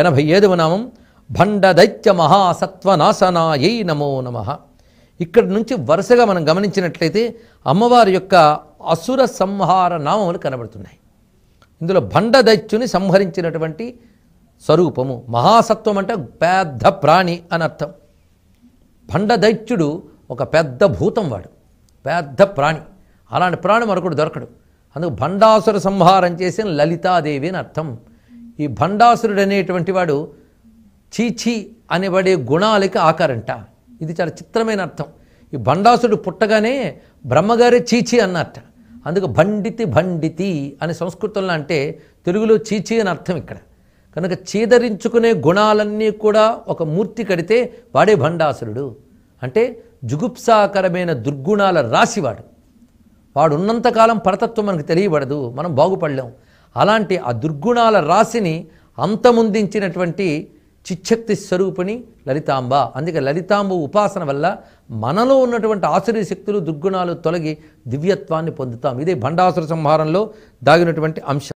ఎనభై ఏదవ నామం భండ దైత్య మహాసత్వనాశనాయై నమో నమ ఇక్కడ నుంచి వరుసగా మనం గమనించినట్లయితే అమ్మవారి యొక్క అసుర సంహార నామములు కనబడుతున్నాయి ఇందులో భండ దైత్యుని సంహరించినటువంటి స్వరూపము మహాసత్వం అంటే పెద్ద ప్రాణి అని అర్థం భండ దైత్యుడు ఒక పెద్ద భూతం వాడు పెద్ద ప్రాణి అలాంటి ప్రాణి మరొకడు దొరకడు అందుకు భండాసుర సంహారం చేసిన లలితాదేవి అని అర్థం ఈ భండాసురుడు అనేటువంటి వాడు చీచి అనేబడే గుణాలకి ఆకారంట ఇది చాలా చిత్రమైన అర్థం ఈ భండాసుడు పుట్టగానే బ్రహ్మగారే చీచి అన్నట్ట అందుకు భండితి భండితి అనే సంస్కృతంలో అంటే తెలుగులో చీచి అని అర్థం ఇక్కడ కనుక చీదరించుకునే గుణాలన్నీ కూడా ఒక మూర్తి కడితే వాడే భండాసురుడు అంటే జుగుప్సాకరమైన దుర్గుణాల రాశివాడు వాడున్నంతకాలం పరతత్వం మనకు తెలియబడదు మనం బాగుపడలేం అలాంటి ఆ దుర్గుణాల రాశిని అంతముందించినటువంటి చిచ్చక్తి స్వరూపిణి లలితాంబ అందుకే లలితాంబ ఉపాసన వల్ల మనలో ఉన్నటువంటి ఆశ్చర్య శక్తులు దుర్గుణాలు తొలగి దివ్యత్వాన్ని పొందుతాం ఇదే భండాసుర సంహారంలో దాగినటువంటి అంశం